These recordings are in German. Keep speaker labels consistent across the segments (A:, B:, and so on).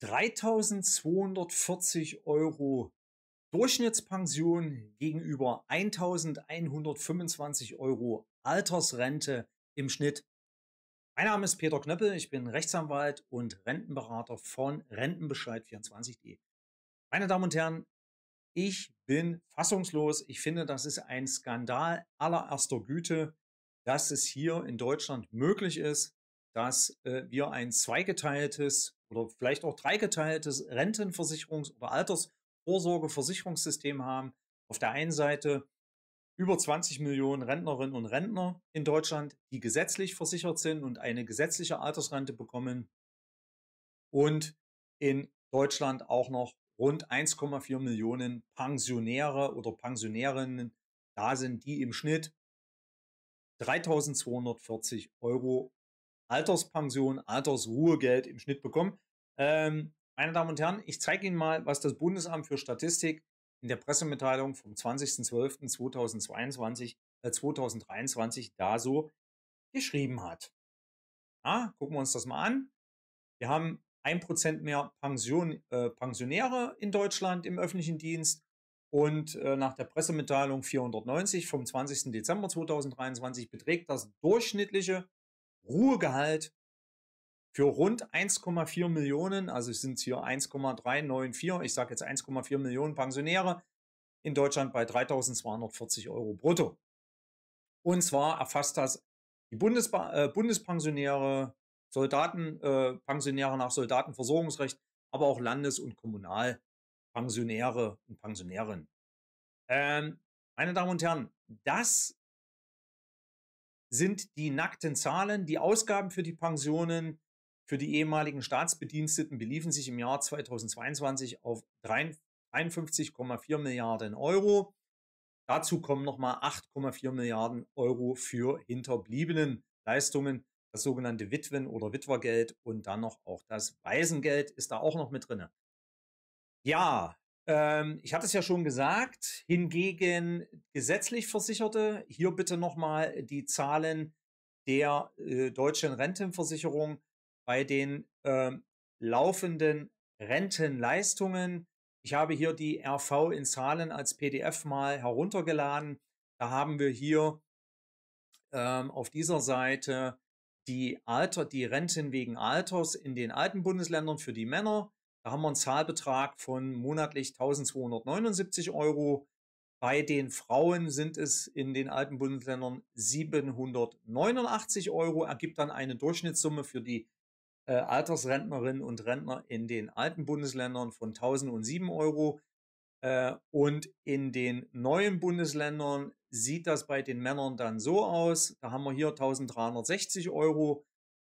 A: 3240 Euro Durchschnittspension gegenüber 1125 Euro Altersrente im Schnitt. Mein Name ist Peter Knöppel, ich bin Rechtsanwalt und Rentenberater von Rentenbescheid24.de. Meine Damen und Herren, ich bin fassungslos. Ich finde, das ist ein Skandal allererster Güte, dass es hier in Deutschland möglich ist, dass äh, wir ein zweigeteiltes oder vielleicht auch dreigeteiltes Rentenversicherungs- oder Altersvorsorgeversicherungssystem haben. Auf der einen Seite über 20 Millionen Rentnerinnen und Rentner in Deutschland, die gesetzlich versichert sind und eine gesetzliche Altersrente bekommen. Und in Deutschland auch noch rund 1,4 Millionen Pensionäre oder Pensionärinnen da sind, die im Schnitt 3240 Euro Alterspension, Altersruhegeld im Schnitt bekommen. Ähm, meine Damen und Herren, ich zeige Ihnen mal, was das Bundesamt für Statistik in der Pressemitteilung vom 20.12.2022, äh 2023 da so geschrieben hat. Ja, gucken wir uns das mal an. Wir haben 1% mehr Pension, äh, Pensionäre in Deutschland im öffentlichen Dienst und äh, nach der Pressemitteilung 490 vom 20. Dezember 2023 beträgt das durchschnittliche Ruhegehalt für rund 1,4 Millionen, also sind es hier 1,394, ich sage jetzt 1,4 Millionen Pensionäre in Deutschland bei 3.240 Euro brutto. Und zwar erfasst das die Bundes äh, Bundespensionäre, Soldaten, äh, Pensionäre nach Soldatenversorgungsrecht, aber auch Landes- und Kommunalpensionäre und Pensionärinnen. Ähm, meine Damen und Herren, das sind die nackten Zahlen, die Ausgaben für die Pensionen, für die ehemaligen Staatsbediensteten beliefen sich im Jahr 2022 auf 53,4 Milliarden Euro. Dazu kommen nochmal 8,4 Milliarden Euro für Hinterbliebenen Leistungen, das sogenannte Witwen- oder Witwergeld und dann noch auch das Waisengeld ist da auch noch mit drin. Ja, ähm, ich hatte es ja schon gesagt, hingegen gesetzlich Versicherte, hier bitte nochmal die Zahlen der äh, deutschen Rentenversicherung bei den ähm, laufenden Rentenleistungen. Ich habe hier die RV in Zahlen als PDF mal heruntergeladen. Da haben wir hier ähm, auf dieser Seite die, Alter, die Renten wegen Alters in den alten Bundesländern für die Männer. Da haben wir einen Zahlbetrag von monatlich 1279 Euro. Bei den Frauen sind es in den alten Bundesländern 789 Euro, ergibt dann eine Durchschnittssumme für die äh, Altersrentnerinnen und Rentner in den alten Bundesländern von 1007 Euro. Äh, und in den neuen Bundesländern sieht das bei den Männern dann so aus. Da haben wir hier 1360 Euro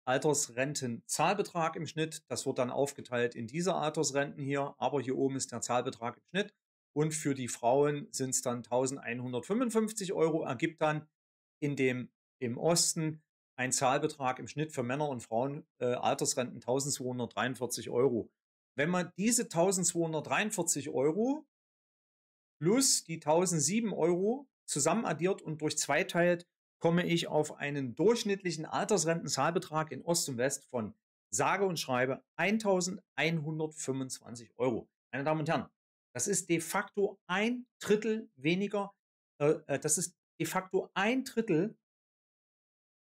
A: Altersrentenzahlbetrag im Schnitt. Das wird dann aufgeteilt in diese Altersrenten hier. Aber hier oben ist der Zahlbetrag im Schnitt. Und für die Frauen sind es dann 1155 Euro, ergibt dann in dem, im Osten ein Zahlbetrag im Schnitt für Männer und Frauen äh, Altersrenten 1243 Euro. Wenn man diese 1243 Euro plus die 1007 Euro zusammen addiert und durch zwei teilt, komme ich auf einen durchschnittlichen Altersrentenzahlbetrag in Ost und West von sage und schreibe 1125 Euro. Meine Damen und Herren, das ist de facto ein Drittel weniger, äh, äh das ist de facto ein Drittel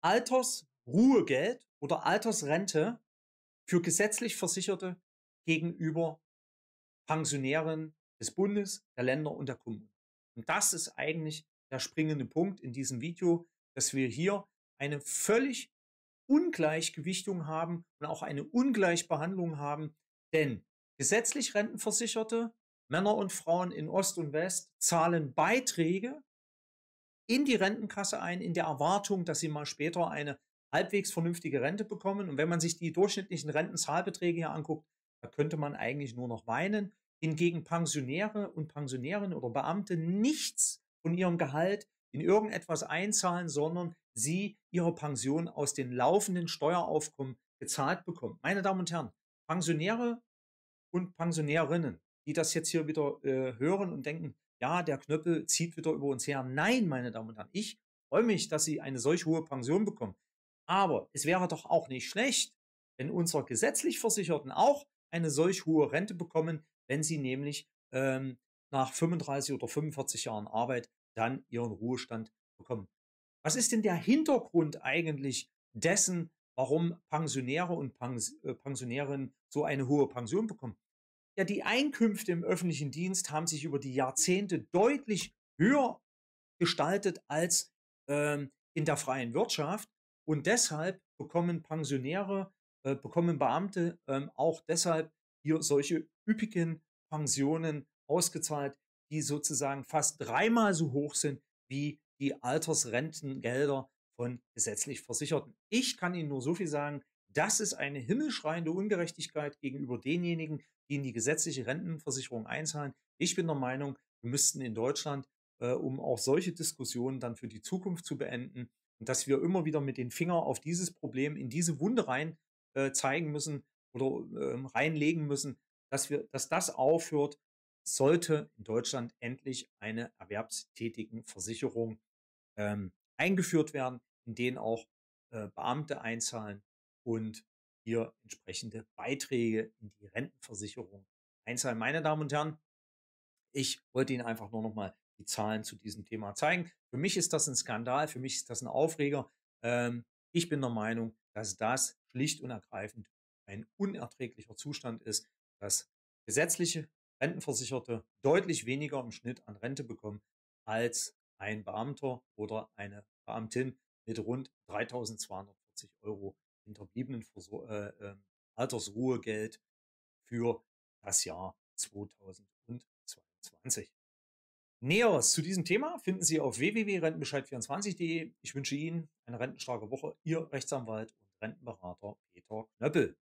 A: Altersruhegeld oder Altersrente für gesetzlich Versicherte gegenüber Pensionären des Bundes, der Länder und der Kommunen. Und das ist eigentlich der springende Punkt in diesem Video, dass wir hier eine völlig Ungleichgewichtung haben und auch eine Ungleichbehandlung haben, denn gesetzlich Rentenversicherte, Männer und Frauen in Ost und West, zahlen Beiträge in die Rentenkasse ein, in der Erwartung, dass sie mal später eine halbwegs vernünftige Rente bekommen. Und wenn man sich die durchschnittlichen Rentenzahlbeträge hier anguckt, da könnte man eigentlich nur noch weinen. Hingegen Pensionäre und Pensionärinnen oder Beamte nichts von ihrem Gehalt in irgendetwas einzahlen, sondern sie ihre Pension aus den laufenden Steueraufkommen gezahlt bekommen. Meine Damen und Herren, Pensionäre und Pensionärinnen, die das jetzt hier wieder äh, hören und denken, ja, der Knöppel zieht wieder über uns her. Nein, meine Damen und Herren, ich freue mich, dass Sie eine solch hohe Pension bekommen. Aber es wäre doch auch nicht schlecht, wenn unsere gesetzlich Versicherten auch eine solch hohe Rente bekommen, wenn sie nämlich ähm, nach 35 oder 45 Jahren Arbeit dann ihren Ruhestand bekommen. Was ist denn der Hintergrund eigentlich dessen, warum Pensionäre und Pens äh, Pensionärinnen so eine hohe Pension bekommen? Ja, die Einkünfte im öffentlichen Dienst haben sich über die Jahrzehnte deutlich höher gestaltet als ähm, in der freien Wirtschaft. Und deshalb bekommen Pensionäre, äh, bekommen Beamte ähm, auch deshalb hier solche üppigen Pensionen ausgezahlt, die sozusagen fast dreimal so hoch sind wie die Altersrentengelder von gesetzlich Versicherten. Ich kann Ihnen nur so viel sagen, das ist eine himmelschreiende Ungerechtigkeit gegenüber denjenigen, die in die gesetzliche Rentenversicherung einzahlen. Ich bin der Meinung, wir müssten in Deutschland, äh, um auch solche Diskussionen dann für die Zukunft zu beenden, und dass wir immer wieder mit dem Finger auf dieses Problem, in diese Wunde rein äh, zeigen müssen oder äh, reinlegen müssen, dass wir, dass das aufhört, sollte in Deutschland endlich eine Erwerbstätigenversicherung ähm, eingeführt werden, in denen auch äh, Beamte einzahlen und hier entsprechende Beiträge in die Rentenversicherung einzahlen. Meine Damen und Herren, ich wollte Ihnen einfach nur nochmal die Zahlen zu diesem Thema zeigen. Für mich ist das ein Skandal, für mich ist das ein Aufreger. Ähm, ich bin der Meinung, dass das schlicht und ergreifend ein unerträglicher Zustand ist, dass gesetzliche Rentenversicherte deutlich weniger im Schnitt an Rente bekommen als ein Beamter oder eine Beamtin mit rund 3.240 Euro hinterbliebenen äh, ähm, Altersruhegeld für das Jahr 2022. Näheres zu diesem Thema finden Sie auf www.rentenbescheid24.de. Ich wünsche Ihnen eine rentenstarke Woche. Ihr Rechtsanwalt und Rentenberater Peter Knöppel.